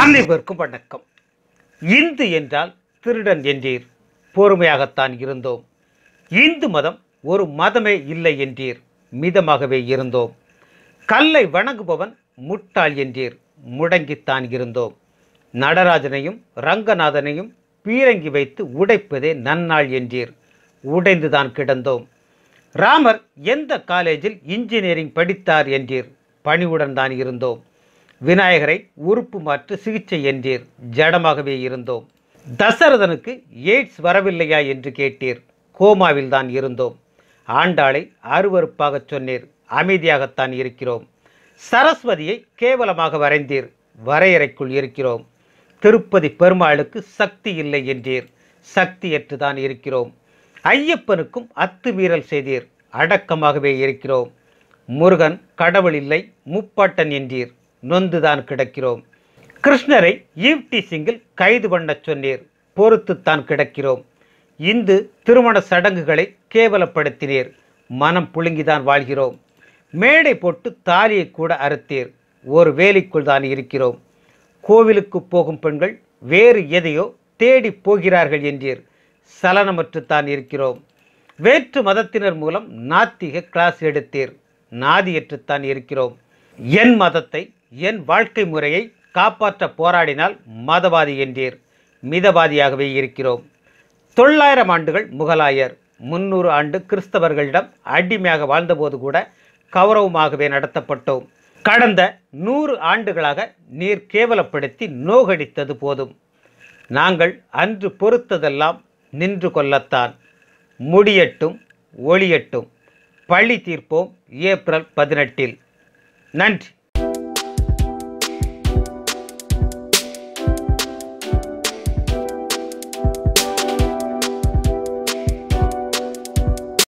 அனைவருக்கும் வணக்கம் இந்து என்றால் திருடன் என்றீர் பொறுமையாகத்தான் இருந்தோம் இந்து மதம் ஒரு மதமே இல்லை என்றீர் மிதமாகவே இருந்தோம் கல்லை வணங்குபவன் முட்டாள் என்றீர் முடங்கித்தான் இருந்தோம் நடராஜனையும் ரங்கநாதனையும் பீரங்கி வைத்து உடைப்பதே நன்னாள் என்றீர் உடைந்துதான் கிடந்தோம் ராமர் எந்த காலேஜில் இன்ஜினியரிங் படித்தார் என்றீர் பணிவுடன் தான் இருந்தோம் விநாயகரை உறுப்பு மாற்று சிகிச்சை என்றீர் ஜடமாகவே இருந்தோம் தசரதனுக்கு எய்ட்ஸ் வரவில்லையா என்று கேட்டீர் கோமாவில் தான் இருந்தோம் ஆண்டாளை அருவறுப்பாக சொன்னீர் அமைதியாகத்தான் இருக்கிறோம் சரஸ்வதியை கேவலமாக வரைந்தீர் வரையறைக்குள் இருக்கிறோம் திருப்பதி பெருமாளுக்கு சக்தி இல்லை என்றீர் சக்தியற்று தான் இருக்கிறோம் ஐயப்பனுக்கும் அத்துமீறல் செய்தீர் அடக்கமாகவே இருக்கிறோம் முருகன் கடவுள் இல்லை முப்பாட்டன் என்றீர் நொந்துதான் கிடக்கிறோம் கிருஷ்ணரை ஈவ்டி சிங்கில் கைது பண்ண சொன்னீர் பொறுத்துத்தான் கிடக்கிறோம் இந்து திருமண சடங்குகளை கேவலப்படுத்தினீர் மனம் புழுங்கிதான் வாழ்கிறோம் மேடை போட்டு தாலியை கூட அறுத்தீர் ஒரு வேலைக்குள் தான் இருக்கிறோம் கோவிலுக்கு போகும் பெண்கள் வேறு எதையோ தேடி போகிறார்கள் என்றீர் சலனமற்றுத்தான் இருக்கிறோம் வேற்று மதத்தினர் மூலம் நாத்திக கிளாஸ் எடுத்தீர் நாதியற்றுத்தான் இருக்கிறோம் என் மதத்தை என் வாழ்க்கை முறையை காப்பாற்ற போராடினால் மதவாதி என்றீர் மிதவாதியாகவே இருக்கிறோம் தொள்ளாயிரம் ஆண்டுகள் முகலாயர் முன்னூறு ஆண்டு கிறிஸ்தவர்களிடம் அடிமையாக வாழ்ந்தபோது கூட கௌரவமாகவே நடத்தப்பட்டோம் கடந்த நூறு ஆண்டுகளாக நீர் கேவலப்படுத்தி நோகடித்தது போதும் நாங்கள் அன்று பொறுத்ததெல்லாம் நின்று கொள்ளத்தான் முடியட்டும் ஒளியட்டும் பழி தீர்ப்போம் ஏப்ரல் பதினெட்டில் நன்றி